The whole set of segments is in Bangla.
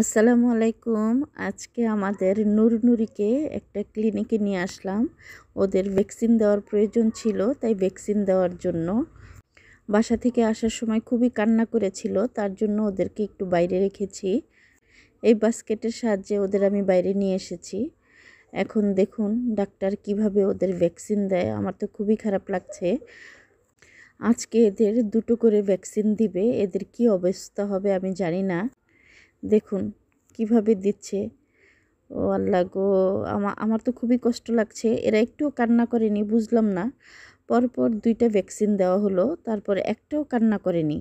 আসসালামু আলাইকুম আজকে আমাদের নুরনুরিকে নুরিকে একটা ক্লিনিকে নিয়ে আসলাম ওদের ভ্যাকসিন দেওয়ার প্রয়োজন ছিল তাই ভ্যাকসিন দেওয়ার জন্য বাসা থেকে আসার সময় খুবই কান্না করেছিল তার জন্য ওদেরকে একটু বাইরে রেখেছি এই বাস্কেটের সাহায্যে ওদের আমি বাইরে নিয়ে এসেছি এখন দেখুন ডাক্তার কিভাবে ওদের ভ্যাকসিন দেয় আমার তো খুবই খারাপ লাগছে আজকে এদের দুটো করে ভ্যাকসিন দিবে এদের কি অবস্থা হবে আমি জানি না দেখুন কিভাবে দিচ্ছে ও আল্লাহ গো আমার আমার তো খুবই কষ্ট লাগছে এরা একটু কান্না করেনি বুঝলাম না পরপর দুইটা ভ্যাকসিন দেওয়া হলো তারপর একটাও কান্না করেনি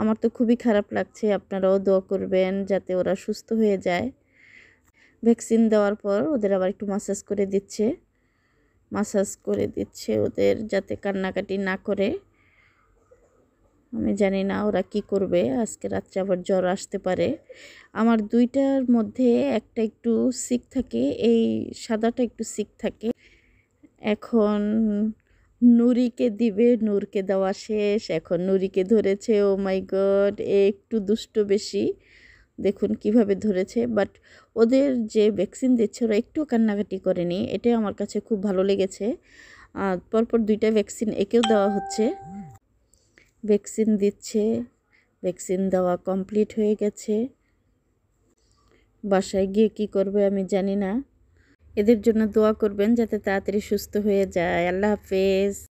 আমার তো খুবই খারাপ লাগছে আপনারাও দোয়া করবেন যাতে ওরা সুস্থ হয়ে যায় ভ্যাকসিন দেওয়ার পর ওদের আবার একটু মাসাজ করে দিচ্ছে মাসাজ করে দিচ্ছে ওদের যাতে কান্নাকাটি না করে আমি জানি না ওরা কি করবে আজকে রাত্রে আবার জ্বর আসতে পারে আমার দুইটার মধ্যে একটা একটু সিক থাকে এই সাদাটা একটু সিক থাকে এখন নুরিকে দিবে নূরকে দেওয়া শেষ এখন নুরিকে ধরেছে ও মাই গড একটু দুষ্ট বেশি দেখুন কিভাবে ধরেছে বাট ওদের যে ভ্যাকসিন দিচ্ছে ওরা একটু কান্নাকাটি করেনি এটাই আমার কাছে খুব ভালো লেগেছে পরপর দুইটা ভ্যাকসিন একেও দেওয়া হচ্ছে ভ্যাকসিন দিচ্ছে ভ্যাকসিন দেওয়া কমপ্লিট হয়ে গেছে বাসায় গিয়ে কি করবে আমি জানি না এদের জন্য দোয়া করবেন যাতে তাড়াতাড়ি সুস্থ হয়ে যায় আল্লাহ হাফেজ